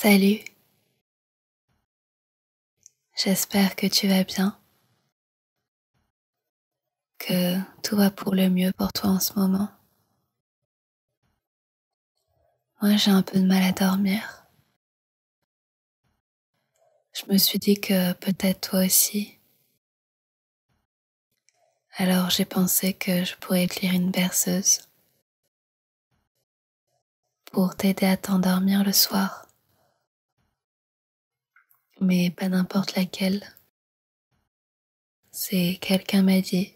Salut. J'espère que tu vas bien, que tout va pour le mieux pour toi en ce moment. Moi, j'ai un peu de mal à dormir. Je me suis dit que peut-être toi aussi. Alors j'ai pensé que je pourrais te lire une berceuse pour t'aider à t'endormir le soir mais pas n'importe laquelle. C'est Quelqu'un m'a dit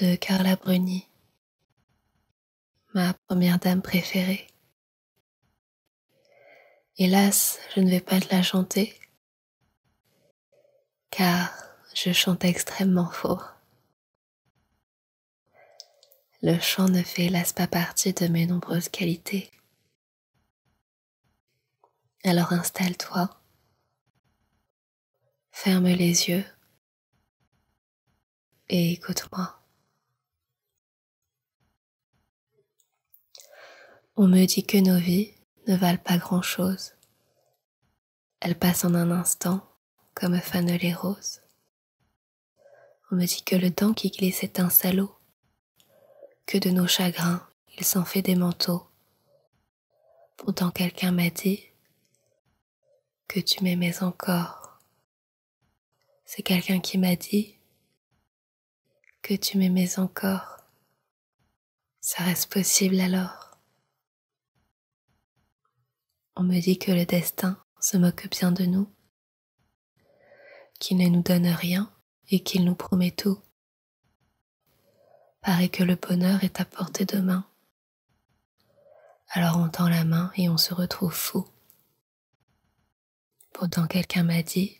de Carla Bruni, ma première dame préférée. Hélas, je ne vais pas te la chanter, car je chante extrêmement fort. Le chant ne fait hélas pas partie de mes nombreuses qualités. Alors installe-toi. Ferme les yeux et écoute-moi. On me dit que nos vies ne valent pas grand-chose. Elles passent en un instant comme fanent les roses. On me dit que le temps qui glisse est un salaud, que de nos chagrins il s'en fait des manteaux. Pourtant quelqu'un m'a dit que tu m'aimais encore. C'est quelqu'un qui m'a dit que tu m'aimais encore. Ça reste possible alors. On me dit que le destin se moque bien de nous, qu'il ne nous donne rien et qu'il nous promet tout. Paraît que le bonheur est à portée de main. Alors on tend la main et on se retrouve fou. Pourtant quelqu'un m'a dit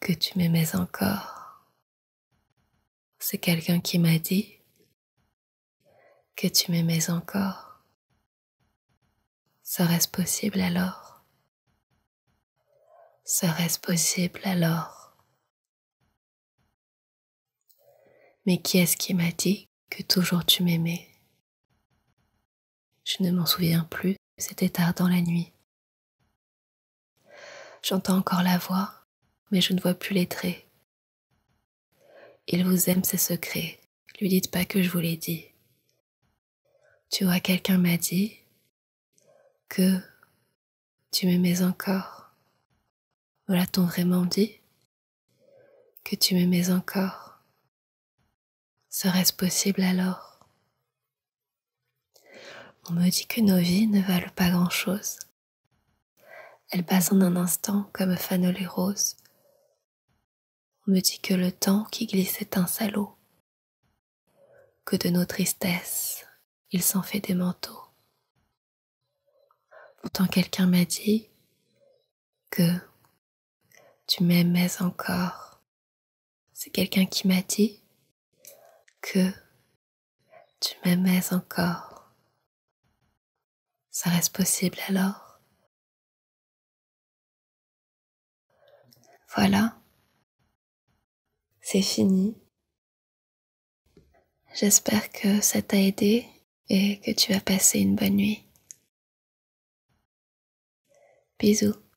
que tu m'aimais encore. C'est quelqu'un qui m'a dit que tu m'aimais encore. Serait-ce possible alors Serait-ce possible alors Mais qui est-ce qui m'a dit que toujours tu m'aimais Je ne m'en souviens plus, c'était tard dans la nuit. J'entends encore la voix, mais je ne vois plus les traits. Il vous aime ses secrets, lui dites pas que je vous l'ai dit. Tu vois, quelqu'un m'a dit que tu m'aimais encore. Me l'a-t-on vraiment dit Que tu m'aimais encore Serait-ce possible alors On me dit que nos vies ne valent pas grand-chose elle passe en un instant comme Fanol Rose. On me dit que le temps qui glissait est un salaud, que de nos tristesses, il s'en fait des manteaux. Pourtant quelqu'un m'a dit que tu m'aimais encore. C'est quelqu'un qui m'a dit que tu m'aimais encore. Ça reste possible alors Voilà. C'est fini. J'espère que ça t'a aidé et que tu as passé une bonne nuit. Bisous.